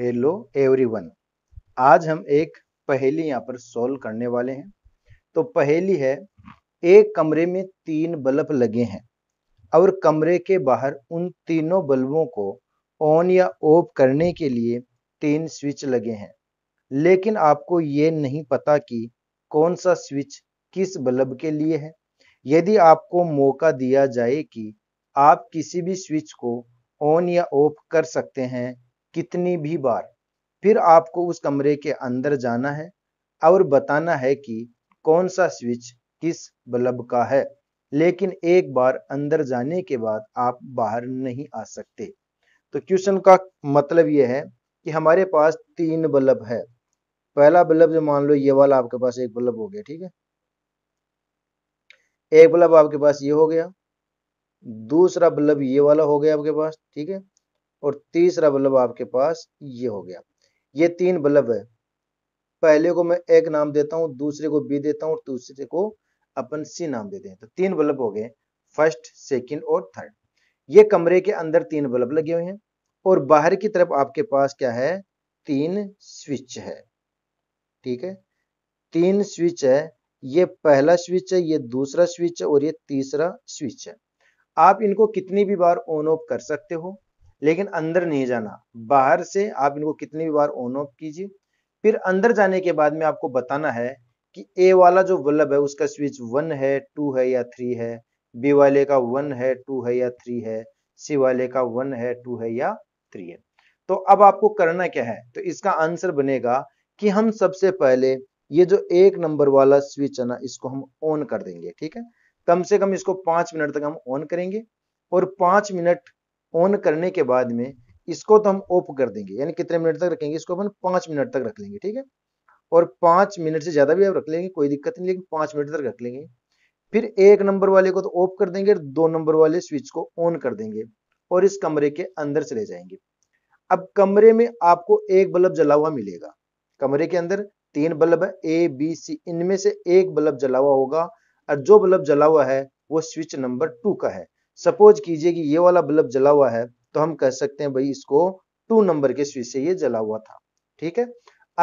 hello everyone आज हम एक पहेली यहाँ पर सॉल्व करने वाले हैं तो पहेली है एक कमरे में तीन बल्ब लगे हैं और कमरे के बाहर उन तीनों बल्बों को ऑन या ऑफ करने के लिए तीन स्विच लगे हैं लेकिन आपको ये नहीं पता कि कौन सा स्विच किस बल्ब के लिए है यदि आपको मौका दिया जाए कि आप किसी भी स्विच को ऑन या ऑफ कर सकते हैं कितनी भी बार फिर आपको उस कमरे के अंदर जाना है और बताना है कि कौन सा स्विच किस बल्ब का है लेकिन एक बार अंदर जाने के बाद आप बाहर नहीं आ सकते तो क्वेश्चन का मतलब यह है कि हमारे पास तीन बल्ब है पहला बल्ब जो मान लो ये वाला आपके पास एक बल्ब हो गया ठीक है एक बल्ब आपके पास ये हो गया दूसरा बल्ब ये वाला हो गया आपके पास ठीक है और तीसरा बल्ब आपके पास ये हो गया ये तीन बल्ब है पहले को मैं एक नाम देता हूं दूसरे को बी देता हूं और दूसरे को अपन सी नाम देते हैं तो तीन बल्ब हो गए फर्स्ट सेकंड और थर्ड ये कमरे के अंदर तीन बल्ब लगे हुए हैं और बाहर की तरफ आपके पास क्या है तीन स्विच है ठीक है तीन स्विच है ये पहला स्विच है ये दूसरा स्विच है और ये तीसरा स्विच है आप इनको कितनी भी बार ऑन ऑफ कर सकते हो लेकिन अंदर नहीं जाना बाहर से आप इनको कितनी भी बार ऑन ऑफ कीजिए फिर अंदर जाने के बाद में आपको बताना है कि ए वाला जो बल्ब है उसका स्विच वन है टू है या थ्री है बी वाले का वन है टू है या थ्री है सी वाले का वन है टू है या थ्री है तो अब आपको करना क्या है तो इसका आंसर बनेगा कि हम सबसे पहले ये जो एक नंबर वाला स्विच है ना इसको हम ऑन कर देंगे ठीक है कम से कम इसको पांच मिनट तक हम ऑन करेंगे और पांच मिनट ऑन करने के बाद में इसको तो हम ऑफ कर देंगे यानी कितने मिनट तक रखेंगे इसको अपन पांच मिनट तक रख लेंगे ठीक है और पांच मिनट से ज़्यादा भी आप रख लेंगे कोई दिक्कत नहीं लेकिन पांच मिनट तक रख लेंगे फिर एक नंबर वाले को तो ऑफ कर देंगे और दो नंबर वाले स्विच को ऑन कर देंगे और इस कमरे के अंदर चले जाएंगे अब कमरे में आपको एक बल्ब जला हुआ मिलेगा कमरे के अंदर तीन बल्ब है ए बी सी इनमें से एक बल्ब जला हुआ होगा और जो बल्ब जला हुआ है वो स्विच नंबर टू का है सपोज कीजिए कि ये वाला बल्ब जला हुआ है तो हम कह सकते हैं भाई इसको टू नंबर के स्विच से ये जला हुआ था ठीक है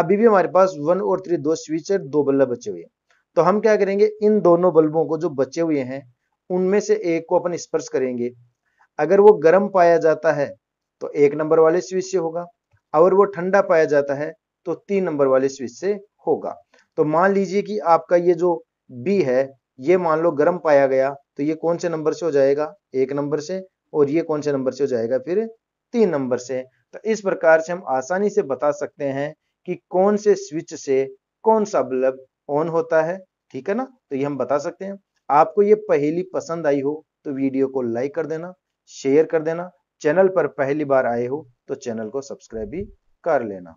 अभी भी हमारे पास वन और थ्री दो स्विच है दो बल्ब बचे हुए हैं तो हम क्या करेंगे इन दोनों बल्बों को जो बचे हुए हैं उनमें से एक को अपन स्पर्श करेंगे अगर वो गर्म पाया जाता है तो एक नंबर वाले स्विच से होगा और वो ठंडा पाया जाता है तो तीन नंबर वाले स्विच से होगा तो मान लीजिए कि आपका ये जो बी है ये मान लो गर्म पाया गया तो ये कौन से नंबर से हो जाएगा एक नंबर से और ये कौन से नंबर से हो जाएगा फिर तीन नंबर से तो इस प्रकार से हम आसानी से बता सकते हैं कि कौन से स्विच से कौन सा बल्ब ऑन होता है ठीक है ना तो ये हम बता सकते हैं आपको ये पहली पसंद आई हो तो वीडियो को लाइक कर देना शेयर कर देना चैनल पर पहली बार आए हो तो चैनल को सब्सक्राइब भी कर लेना